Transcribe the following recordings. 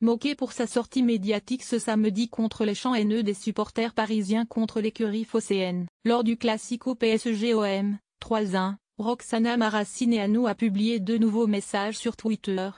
Moqué pour sa sortie médiatique ce samedi contre les champs haineux des supporters parisiens contre l'écurie phocéenne. Lors du Classico PSG-OM, 3-1, Roxana Maracineanu a publié deux nouveaux messages sur Twitter,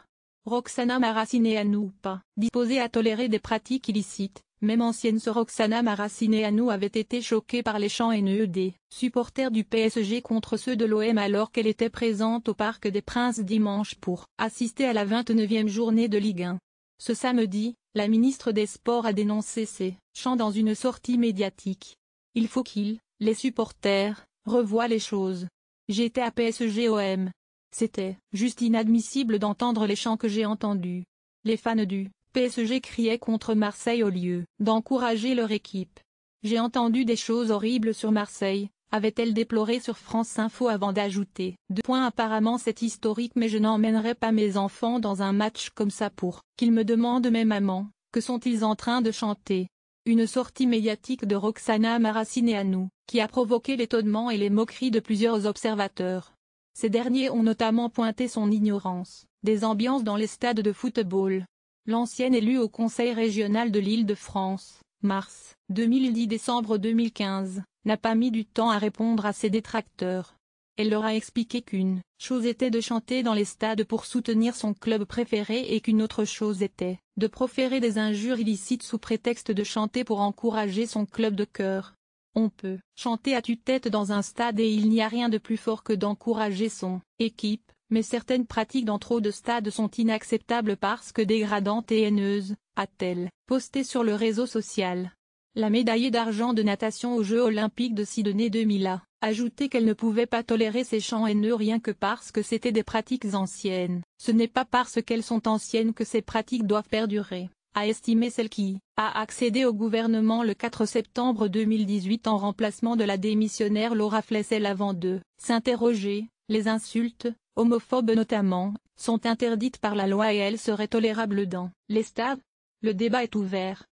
Roxana Maracine à pas, disposée à tolérer des pratiques illicites, même ancienne Roxana Roxana Anou avait été choquée par les chants haineux des supporters du PSG contre ceux de l'OM alors qu'elle était présente au Parc des Princes dimanche pour assister à la 29e journée de Ligue 1. Ce samedi, la ministre des Sports a dénoncé ces chants dans une sortie médiatique. Il faut qu'ils, les supporters, revoient les choses. J'étais à PSG OM, c'était juste inadmissible d'entendre les chants que j'ai entendus. Les fans du PSG criaient contre Marseille au lieu d'encourager leur équipe. J'ai entendu des choses horribles sur Marseille, avait-elle déploré sur France Info avant d'ajouter. Deux points apparemment c'est historique mais je n'emmènerai pas mes enfants dans un match comme ça pour qu'ils me demandent mes mamans, que sont-ils en train de chanter Une sortie médiatique de Roxana à nous, qui a provoqué l'étonnement et les moqueries de plusieurs observateurs. Ces derniers ont notamment pointé son ignorance des ambiances dans les stades de football. L'ancienne élue au Conseil régional de l'Île-de-France, mars 2010-décembre 2015, n'a pas mis du temps à répondre à ses détracteurs. Elle leur a expliqué qu'une chose était de chanter dans les stades pour soutenir son club préféré et qu'une autre chose était de proférer des injures illicites sous prétexte de chanter pour encourager son club de cœur. On peut chanter à tue-tête dans un stade et il n'y a rien de plus fort que d'encourager son équipe, mais certaines pratiques dans trop de stades sont inacceptables parce que dégradantes et haineuses, a-t-elle posté sur le réseau social. La médaillée d'argent de natation aux Jeux Olympiques de Sydney 2000 a ajouté qu'elle ne pouvait pas tolérer ces chants haineux rien que parce que c'était des pratiques anciennes. Ce n'est pas parce qu'elles sont anciennes que ces pratiques doivent perdurer a estimé celle qui a accédé au gouvernement le 4 septembre 2018 en remplacement de la démissionnaire Laura Flessel avant de s'interroger, les insultes, homophobes notamment, sont interdites par la loi et elles seraient tolérables dans les stades. Le débat est ouvert.